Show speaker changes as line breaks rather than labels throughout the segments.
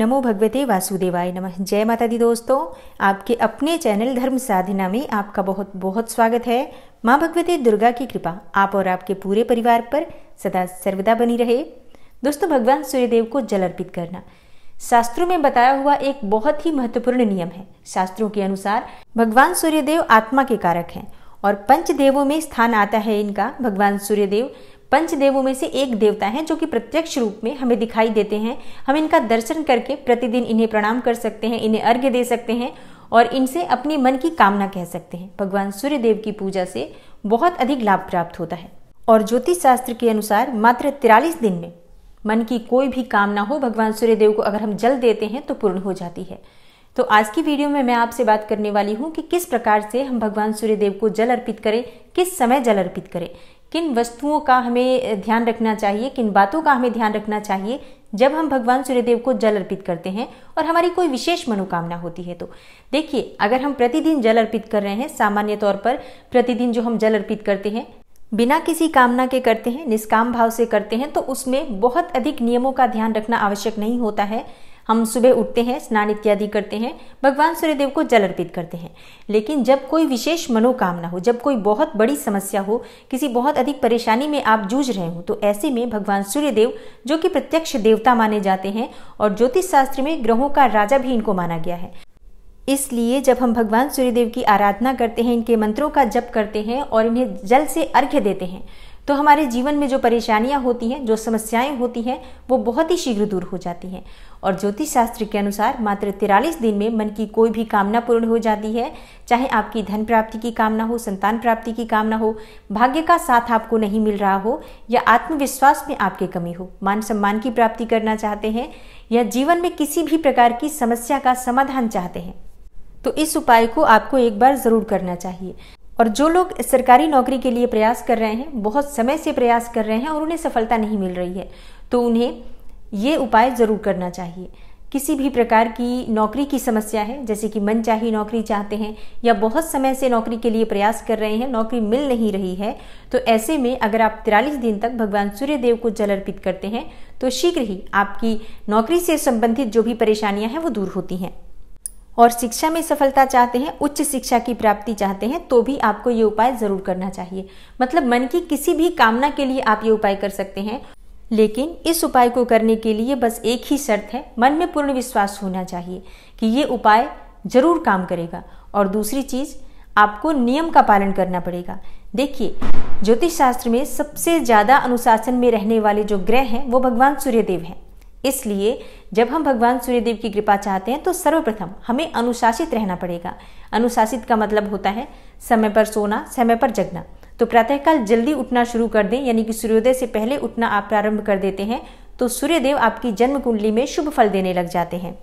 नमो भगवते वासुदेवाय नमः जय माता दी दोस्तों आपके अपने चैनल धर्म साधना में आपका बहुत बहुत स्वागत है माँ भगवती दुर्गा की कृपा आप और आपके पूरे परिवार पर सदा सर्वदा बनी रहे दोस्तों भगवान सूर्यदेव को जल अर्पित करना शास्त्रों में बताया हुआ एक बहुत ही महत्वपूर्ण नियम है शास्त्रों के अनुसार भगवान सूर्यदेव आत्मा के कारक हैं और पंचदेवों में स्थान आता है इनका भगवान सूर्यदेव पंचदेवों में से एक देवता हैं जो कि प्रत्यक्ष रूप में हमें दिखाई देते हैं हम इनका दर्शन करके प्रतिदिन इन्हें प्रणाम कर सकते हैं इन्हें अर्घ्य दे सकते हैं और इनसे अपने मन की कामना कह सकते हैं भगवान सूर्य देव की पूजा से बहुत अधिक लाभ प्राप्त होता है और ज्योतिष शास्त्र के अनुसार मात्र तिरालीस दिन में मन की कोई भी कामना हो भगवान सूर्यदेव को अगर हम जल देते हैं तो पूर्ण हो जाती है तो आज की वीडियो में मैं आपसे बात करने वाली हूँ कि किस प्रकार से हम भगवान सूर्य देव को जल अर्पित करें किस समय जल अर्पित करें किन वस्तुओं का हमें ध्यान रखना चाहिए किन बातों का हमें ध्यान रखना चाहिए जब हम भगवान सूर्यदेव को जल अर्पित करते हैं और हमारी कोई विशेष मनोकामना होती है तो देखिए अगर हम प्रतिदिन जल अर्पित कर रहे हैं सामान्य तौर पर प्रतिदिन जो हम जल अर्पित करते हैं बिना किसी कामना के करते हैं निष्काम भाव से करते हैं तो उसमें बहुत अधिक नियमों का ध्यान रखना आवश्यक नहीं होता है हम सुबह उठते हैं स्नान इत्यादि करते हैं भगवान सूर्यदेव को जल अर्पित करते हैं लेकिन जब कोई विशेष मनोकामना हो जब कोई बहुत बड़ी समस्या हो किसी बहुत अधिक परेशानी में आप जूझ रहे हो तो ऐसे में भगवान सूर्यदेव जो कि प्रत्यक्ष देवता माने जाते हैं और ज्योतिष शास्त्र में ग्रहों का राजा भी इनको माना गया है इसलिए जब हम भगवान सूर्यदेव की आराधना करते हैं इनके मंत्रों का जप करते हैं और इन्हें जल से अर्घ्य देते हैं तो हमारे जीवन में जो परेशानियां होती हैं जो समस्याएं होती हैं वो बहुत ही शीघ्र दूर हो जाती हैं और ज्योतिष शास्त्र के अनुसार मात्र तिरालीस दिन में मन की कोई भी कामना पूर्ण हो जाती है चाहे आपकी धन प्राप्ति की कामना हो संतान प्राप्ति की कामना हो भाग्य का साथ आपको नहीं मिल रहा हो या आत्मविश्वास में आपके कमी हो मान सम्मान की प्राप्ति करना चाहते हैं या जीवन में किसी भी प्रकार की समस्या का समाधान चाहते हैं तो इस उपाय को आपको एक बार ज़रूर करना चाहिए और जो लोग सरकारी नौकरी के लिए प्रयास कर रहे हैं बहुत समय से प्रयास कर रहे हैं और उन्हें सफलता नहीं मिल रही है तो उन्हें ये उपाय ज़रूर करना चाहिए किसी भी प्रकार की नौकरी की समस्या है जैसे कि मन चाहिए नौकरी चाहते हैं या बहुत समय से नौकरी के लिए प्रयास कर रहे हैं नौकरी मिल नहीं रही है तो ऐसे में अगर आप तिरालीस दिन तक भगवान सूर्य देव को जल अर्पित करते हैं तो शीघ्र ही आपकी नौकरी से संबंधित जो भी परेशानियां हैं वो दूर होती हैं और शिक्षा में सफलता चाहते हैं उच्च शिक्षा की प्राप्ति चाहते हैं तो भी आपको ये उपाय ज़रूर करना चाहिए मतलब मन की किसी भी कामना के लिए आप ये उपाय कर सकते हैं लेकिन इस उपाय को करने के लिए बस एक ही शर्त है मन में पूर्ण विश्वास होना चाहिए कि ये उपाय जरूर काम करेगा और दूसरी चीज़ आपको नियम का पालन करना पड़ेगा देखिए ज्योतिष शास्त्र में सबसे ज़्यादा अनुशासन में रहने वाले जो ग्रह हैं वो भगवान सूर्यदेव हैं इसलिए जब हम भगवान सूर्यदेव की कृपा चाहते हैं तो सर्वप्रथम हमें अनुशासित रहना पड़ेगा अनुशासित का मतलब होता है समय पर सोना समय पर जगना तो प्रातःकाल जल्दी उठना शुरू कर दें यानी कि सूर्योदय से पहले उठना आप प्रारंभ कर देते हैं तो सूर्यदेव आपकी जन्म कुंडली में शुभ फल देने लग जाते हैं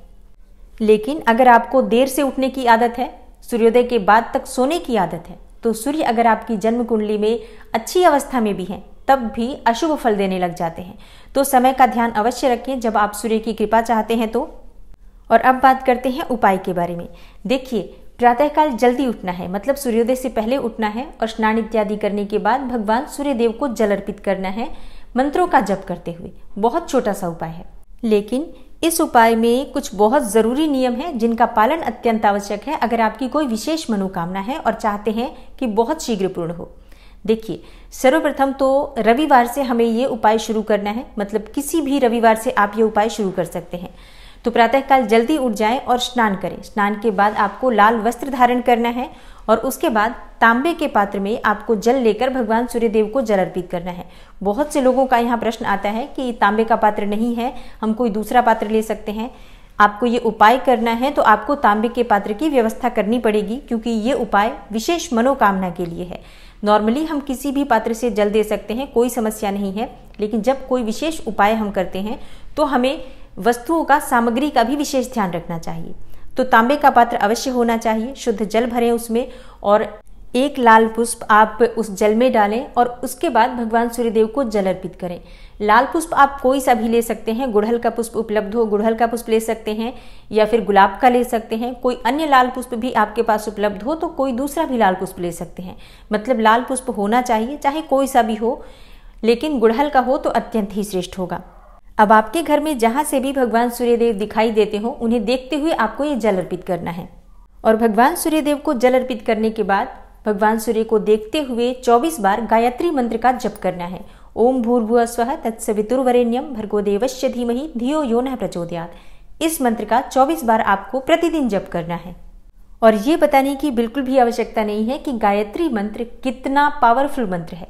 लेकिन अगर आपको देर से उठने की आदत है सूर्योदय के बाद तक सोने की आदत है तो सूर्य अगर आपकी जन्म कुंडली में अच्छी अवस्था में भी हैं तब भी अशुभ फल देने लग जाते हैं तो समय का ध्यान अवश्य रखें जब आप सूर्य की कृपा चाहते हैं तो और अब बात करते हैं उपाय के बारे में देखिए प्रातःकाल जल्दी उठना है मतलब सूर्योदय से पहले उठना है और स्नान इत्यादि करने के बाद भगवान सूर्यदेव को जल अर्पित करना है मंत्रों का जप करते हुए बहुत छोटा सा उपाय है लेकिन इस उपाय में कुछ बहुत ज़रूरी नियम है जिनका पालन अत्यंत आवश्यक है अगर आपकी कोई विशेष मनोकामना है और चाहते हैं कि बहुत शीघ्र पूर्ण हो देखिए सर्वप्रथम तो रविवार से हमें ये उपाय शुरू करना है मतलब किसी भी रविवार से आप ये उपाय शुरू कर सकते हैं तो प्रातःकाल जल्दी उठ जाएं और स्नान करें स्नान के बाद आपको लाल वस्त्र धारण करना है और उसके बाद तांबे के पात्र में आपको जल लेकर भगवान सूर्यदेव को जल अर्पित करना है बहुत से लोगों का यहाँ प्रश्न आता है कि तांबे का पात्र नहीं है हम कोई दूसरा पात्र ले सकते हैं आपको ये उपाय करना है तो आपको तांबे के पात्र की व्यवस्था करनी पड़ेगी क्योंकि ये उपाय विशेष मनोकामना के लिए है नॉर्मली हम किसी भी पात्र से जल दे सकते हैं कोई समस्या नहीं है लेकिन जब कोई विशेष उपाय हम करते हैं तो हमें वस्तुओं का सामग्री का भी विशेष ध्यान रखना चाहिए तो तांबे का पात्र अवश्य होना चाहिए शुद्ध जल भरें उसमें और एक लाल पुष्प आप उस जल में डालें और उसके बाद भगवान सूर्यदेव को जल अर्पित करें लाल पुष्प आप कोई सा भी ले सकते हैं गुड़हल का पुष्प उपलब्ध हो गुड़हल का पुष्प ले सकते हैं या फिर गुलाब का ले सकते हैं कोई अन्य लाल पुष्प भी आपके पास उपलब्ध हो तो कोई दूसरा भी लाल पुष्प ले सकते हैं मतलब लाल पुष्प होना चाहिए चाहे कोई सा भी हो लेकिन गुड़हल का हो तो अत्यंत ही श्रेष्ठ होगा अब आपके घर में जहाँ से भी भगवान सूर्यदेव दिखाई देते हो उन्हें देखते हुए आपको ये जल अर्पित करना है और भगवान सूर्यदेव को जल अर्पित करने के बाद भगवान सूर्य को देखते हुए 24 बार गायत्री मंत्र का जप करना है ओम भूर्भुव स्व तत्सवितुर्वरेण्यम भर्गो देवश्य धीमहि धियो यो न प्रचोदयात इस मंत्र का 24 बार आपको प्रतिदिन जप करना है और ये बताने की बिल्कुल भी आवश्यकता नहीं है कि गायत्री मंत्र कितना पावरफुल मंत्र है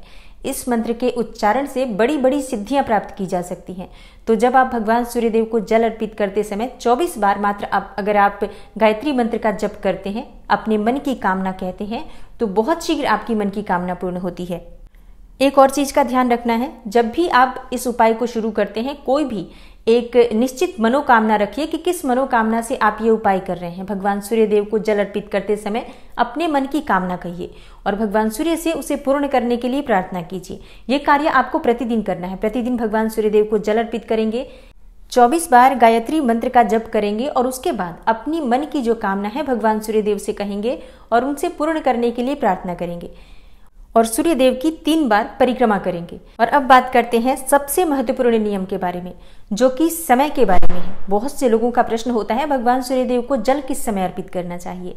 इस मंत्र के उच्चारण से बड़ी बड़ी सिद्धियां प्राप्त की जा सकती हैं तो जब आप भगवान सूर्यदेव को जल अर्पित करते समय 24 बार मात्र आप अगर आप गायत्री मंत्र का जप करते हैं अपने मन की कामना कहते हैं तो बहुत शीघ्र आपकी मन की कामना पूर्ण होती है एक और चीज का ध्यान रखना है जब भी आप इस उपाय को शुरू करते हैं कोई भी एक निश्चित मनोकामना रखिए कि किस मनोकामना से आप ये उपाय कर रहे हैं भगवान सूर्यदेव को जल अर्पित करते समय अपने मन की कामना कहिए और भगवान सूर्य से उसे पूर्ण करने के लिए प्रार्थना कीजिए ये कार्य आपको प्रतिदिन करना है प्रतिदिन भगवान सूर्यदेव को जल अर्पित करेंगे चौबीस बार गायत्री मंत्र का जप करेंगे और उसके बाद अपनी मन की जो कामना है भगवान सूर्यदेव से कहेंगे और उनसे पूर्ण करने के लिए प्रार्थना करेंगे और सूर्यदेव की तीन बार परिक्रमा करेंगे और अब बात करते हैं सबसे महत्वपूर्ण नियम के बारे में जो कि समय के बारे में है बहुत से लोगों का प्रश्न होता है भगवान सूर्यदेव को जल किस समय अर्पित करना चाहिए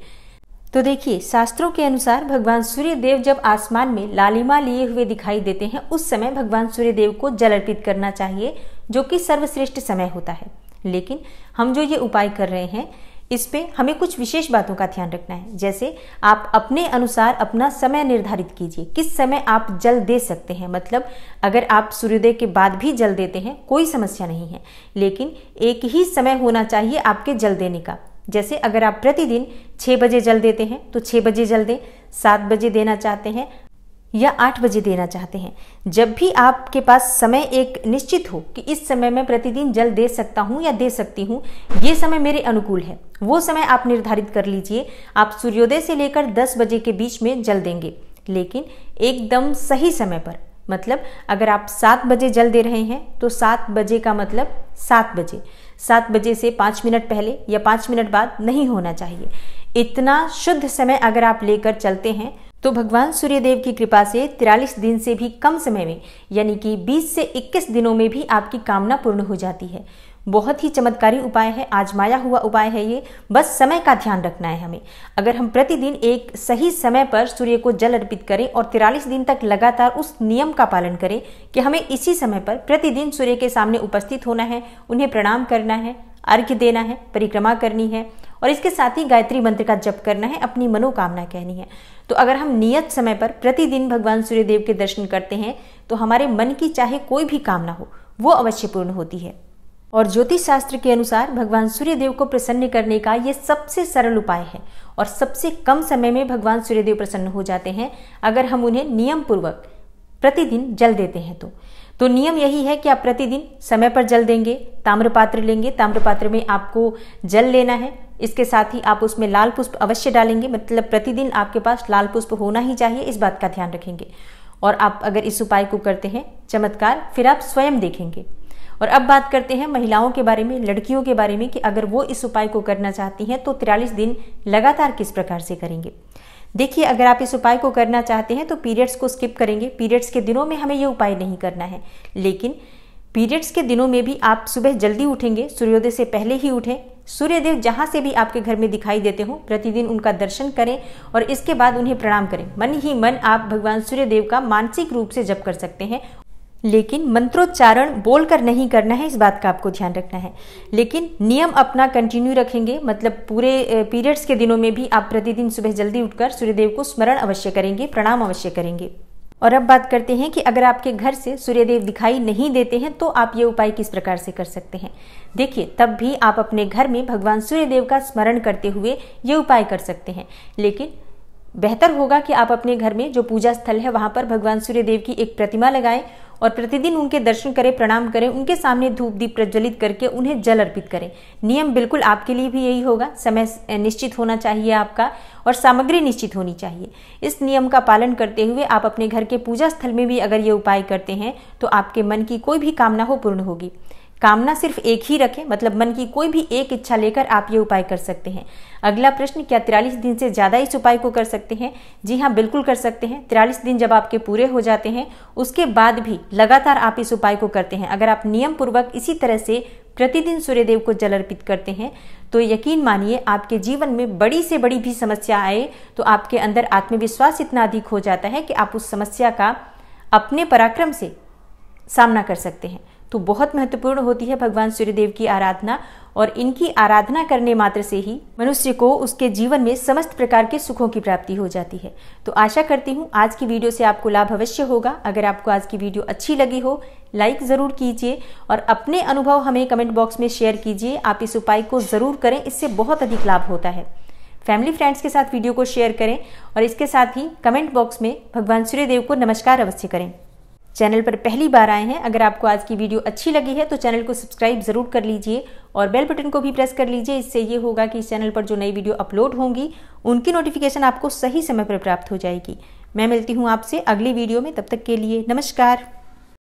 तो देखिए शास्त्रों के अनुसार भगवान सूर्यदेव जब आसमान में लालिमा लिए हुए दिखाई देते हैं उस समय भगवान सूर्यदेव को जल अर्पित करना चाहिए जो कि सर्वश्रेष्ठ समय होता है लेकिन हम जो ये उपाय कर रहे हैं इस पे हमें कुछ विशेष बातों का ध्यान रखना है जैसे आप अपने अनुसार अपना समय निर्धारित कीजिए किस समय आप जल दे सकते हैं मतलब अगर आप सूर्योदय के बाद भी जल देते हैं कोई समस्या नहीं है लेकिन एक ही समय होना चाहिए आपके जल देने का जैसे अगर आप प्रतिदिन छः बजे जल देते हैं तो छः बजे जल दें सात बजे देना चाहते हैं या आठ बजे देना चाहते हैं जब भी आपके पास समय एक निश्चित हो कि इस समय मैं प्रतिदिन जल दे सकता हूँ या दे सकती हूँ ये समय मेरे अनुकूल है वो समय आप निर्धारित कर लीजिए आप सूर्योदय से लेकर दस बजे के बीच में जल देंगे लेकिन एकदम सही समय पर मतलब अगर आप सात बजे जल दे रहे हैं तो सात बजे का मतलब सात बजे सात बजे से पाँच मिनट पहले या पाँच मिनट बाद नहीं होना चाहिए इतना शुद्ध समय अगर आप लेकर चलते हैं तो भगवान सूर्यदेव की कृपा से तिरालीस दिन से भी कम समय में यानी कि 20 से 21 दिनों में भी आपकी कामना पूर्ण हो जाती है बहुत ही चमत्कारी उपाय है आजमाया हुआ उपाय है ये बस समय का ध्यान रखना है हमें अगर हम प्रतिदिन एक सही समय पर सूर्य को जल अर्पित करें और तिरालीस दिन तक लगातार उस नियम का पालन करें कि हमें इसी समय पर प्रतिदिन सूर्य के सामने उपस्थित होना है उन्हें प्रणाम करना है अर्घ्य देना है परिक्रमा करनी है और इसके साथ ही गायत्री मंत्र का जप करना है अपनी मनोकामना कहनी है तो अगर हम नियत समय पर प्रतिदिन भगवान सूर्यदेव के दर्शन करते हैं तो हमारे मन की चाहे कोई भी कामना हो वो अवश्य पूर्ण होती है और ज्योतिष शास्त्र के अनुसार भगवान सूर्यदेव को प्रसन्न करने का ये सबसे सरल उपाय है और सबसे कम समय में भगवान सूर्यदेव प्रसन्न हो जाते हैं अगर हम उन्हें नियम पूर्वक प्रतिदिन जल देते हैं तो तो नियम यही है कि आप प्रतिदिन समय पर जल देंगे ताम्रपात्र लेंगे ताम्रपात्र में आपको जल लेना है इसके साथ ही आप उसमें लाल पुष्प अवश्य डालेंगे मतलब प्रतिदिन आपके पास लाल पुष्प होना ही चाहिए इस बात का ध्यान रखेंगे और आप अगर इस उपाय को करते हैं चमत्कार फिर आप स्वयं देखेंगे और अब बात करते हैं महिलाओं के बारे में लड़कियों के बारे में कि अगर वो इस उपाय को करना चाहती हैं तो तिरालीस दिन लगातार किस प्रकार से करेंगे देखिए अगर आप इस उपाय को करना चाहते हैं तो पीरियड्स को स्किप करेंगे पीरियड्स के दिनों में हमें ये उपाय नहीं करना है लेकिन पीरियड्स के दिनों में भी आप सुबह जल्दी उठेंगे सूर्योदय से पहले ही उठें सूर्यदेव जहाँ से भी आपके घर में दिखाई देते हो प्रतिदिन उनका दर्शन करें और इसके बाद उन्हें प्रणाम करें मन ही मन आप भगवान सूर्यदेव का मानसिक रूप से जप कर सकते हैं लेकिन मंत्रोच्चारण बोलकर नहीं करना है इस बात का आपको ध्यान रखना है लेकिन नियम अपना कंटिन्यू रखेंगे मतलब पूरे पीरियड्स के दिनों में भी आप प्रतिदिन सुबह जल्दी उठकर सूर्यदेव को स्मरण अवश्य करेंगे प्रणाम अवश्य करेंगे और अब बात करते हैं कि अगर आपके घर से सूर्यदेव दिखाई नहीं देते हैं तो आप ये उपाय किस प्रकार से कर सकते हैं देखिए तब भी आप अपने घर में भगवान सूर्यदेव का स्मरण करते हुए ये उपाय कर सकते हैं लेकिन बेहतर होगा कि आप अपने घर में जो पूजा स्थल है वहाँ पर भगवान सूर्यदेव की एक प्रतिमा लगाएं और प्रतिदिन उनके दर्शन करें प्रणाम करें उनके सामने धूप दीप प्रज्वलित करके उन्हें जल अर्पित करें नियम बिल्कुल आपके लिए भी यही होगा समय निश्चित होना चाहिए आपका और सामग्री निश्चित होनी चाहिए इस नियम का पालन करते हुए आप अपने घर के पूजा स्थल में भी अगर ये उपाय करते हैं तो आपके मन की कोई भी कामना हो पूर्ण होगी कामना सिर्फ एक ही रखें मतलब मन की कोई भी एक इच्छा लेकर आप ये उपाय कर सकते हैं अगला प्रश्न क्या तिरालीस दिन से ज़्यादा इस उपाय को कर सकते हैं जी हाँ बिल्कुल कर सकते हैं तिरालीस दिन जब आपके पूरे हो जाते हैं उसके बाद भी लगातार आप इस उपाय को करते हैं अगर आप नियम पूर्वक इसी तरह से प्रतिदिन सूर्यदेव को जल अर्पित करते हैं तो यकीन मानिए आपके जीवन में बड़ी से बड़ी भी समस्या आए तो आपके अंदर आत्मविश्वास इतना अधिक हो जाता है कि आप उस समस्या का अपने पराक्रम से सामना कर सकते हैं तो बहुत महत्वपूर्ण होती है भगवान सूर्यदेव की आराधना और इनकी आराधना करने मात्र से ही मनुष्य को उसके जीवन में समस्त प्रकार के सुखों की प्राप्ति हो जाती है तो आशा करती हूँ आज की वीडियो से आपको लाभ अवश्य होगा अगर आपको आज की वीडियो अच्छी लगी हो लाइक ज़रूर कीजिए और अपने अनुभव हमें कमेंट बॉक्स में शेयर कीजिए आप इस उपाय को ज़रूर करें इससे बहुत अधिक लाभ होता है फैमिली फ्रेंड्स के साथ वीडियो को शेयर करें और इसके साथ ही कमेंट बॉक्स में भगवान सूर्यदेव को नमस्कार अवश्य करें चैनल पर पहली बार आए हैं अगर आपको आज की वीडियो अच्छी लगी है तो चैनल को सब्सक्राइब ज़रूर कर लीजिए और बेल बटन को भी प्रेस कर लीजिए इससे ये होगा कि इस चैनल पर जो नई वीडियो अपलोड होंगी उनकी नोटिफिकेशन आपको सही समय पर प्राप्त हो जाएगी मैं मिलती हूँ आपसे अगली वीडियो में तब तक के लिए नमस्कार